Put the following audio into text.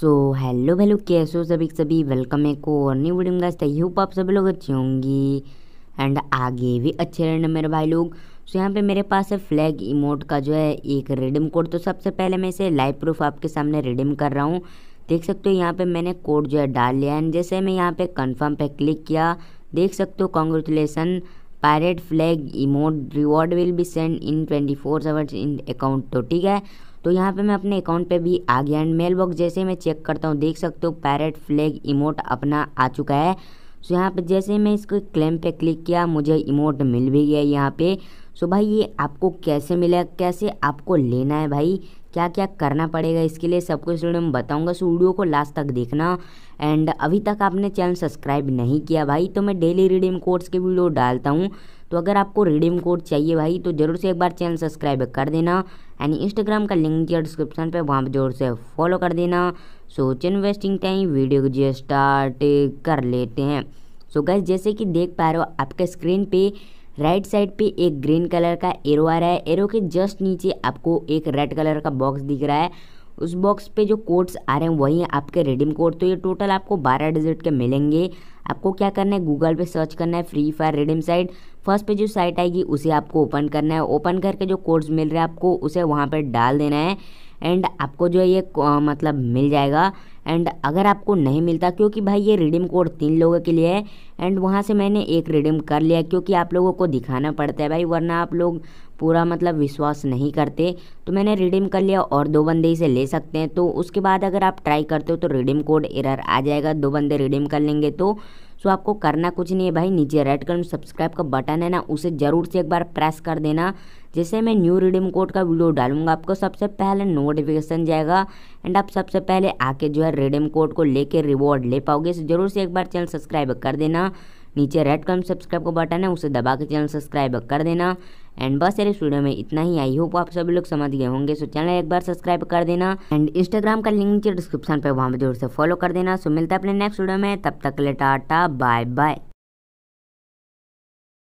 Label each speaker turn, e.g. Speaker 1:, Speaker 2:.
Speaker 1: so hello hello कैसे हो सभी सभी वेलकम एक और न्यू वीडियो में आई होप तो आप सभी लोग अच्छे होंगी एंड आगे भी अच्छे रहने मेरे भाई लोग सो so, यहाँ पे मेरे पास है फ्लैग इमोट का जो है एक रिडीम कोड तो सबसे पहले मैं इसे लाइव प्रूफ आपके सामने रिडीम कर रहा हूँ देख सकते हो यहाँ पे मैंने कोड जो है डाल लिया एंड जैसे मैं यहाँ पे कंफर्म पे क्लिक किया देख सकते हो congratulation pirate flag emote reward will be send in twenty four hours in account तो ठीक है तो यहाँ पे मैं अपने अकाउंट पे भी आ गया एंड मेल बॉक्स जैसे मैं चेक करता हूँ देख सकते हो पैरेट फ्लैग इमोट अपना आ चुका है सो यहाँ पे जैसे मैं इसको क्लेम पे क्लिक किया मुझे इमोट मिल भी गया यहाँ पे सो भाई ये आपको कैसे मिलेगा कैसे आपको लेना है भाई क्या क्या करना पड़ेगा इसके लिए सब कुछ वीडियो में बताऊंगा सो वीडियो को लास्ट तक देखना एंड अभी तक आपने चैनल सब्सक्राइब नहीं किया भाई तो मैं डेली रिडीम कोड्स के वीडियो डालता हूँ तो अगर आपको रिडीम कोड चाहिए भाई तो ज़रूर से एक बार चैनल सब्सक्राइब कर देना एंड इंस्टाग्राम का लिंक दिया डिस्क्रिप्शन पे वहाँ पर ज़रूर से फॉलो कर देना सो चैन वेस्टिंग टाइम वीडियो को जो स्टार्ट कर लेते हैं सो गैस जैसे कि देख पा रहे हो आपके स्क्रीन पे राइट साइड पे एक ग्रीन कलर का एरो आ रहा है एरो के जस्ट नीचे आपको एक रेड कलर का बॉक्स दिख रहा है उस बॉक्स पे जो कोड्स आ रहे हैं वही है आपके रिडीम कोड तो ये टोटल आपको बारह डिजिट के मिलेंगे आपको क्या करना है गूगल पे सर्च करना है free fire redeem site first पे जो साइट आएगी उसे आपको ओपन करना है ओपन करके जो कोड्स मिल रहे हैं आपको उसे वहाँ पर डाल देना है एंड आपको जो है ये मतलब मिल जाएगा एंड अगर आपको नहीं मिलता क्योंकि भाई ये रिडीम कोड तीन लोगों के लिए है एंड वहाँ से मैंने एक रिडीम कर लिया क्योंकि आप लोगों को दिखाना पड़ता है भाई वरना आप लोग पूरा मतलब विश्वास नहीं करते तो मैंने रिडीम कर लिया और दो बंदे इसे ले सकते हैं तो उसके बाद अगर आप ट्राई करते हो तो रिडीम कोड एरर आ जाएगा दो बंदे रिडीम कर लेंगे तो सो तो आपको करना कुछ नहीं है भाई नीचे रेड कलर में सब्सक्राइब का बटन है ना उसे ज़रूर से एक बार प्रेस कर देना जैसे मैं न्यू रिडीम कोड का वीडियो डालूंगा आपको सबसे पहले नोटिफिकेशन जाएगा एंड आप सबसे पहले आके जो है रिडीम कोड को लेकर रिवॉर्ड ले पाओगे जरूर से एक बार चैनल सब्सक्राइब कर देना नीचे रेड कलम सब्सक्राइब का बटन है उसे दबा के चैनल सब्सक्राइब कर देना एंड बस यार इस वीडियो में इतना ही आई होप आप सभी लोग समझ गए होंगे सो चैनल एक बार सब्सक्राइब कर देना एंड इंस्टाग्राम का लिंक नीचे डिस्क्रिप्शन पर वहाँ पर जोर से फॉलो कर देना सो मिलता है अपने नेक्स्ट वीडियो में तब तक ले टाटा बाय बाय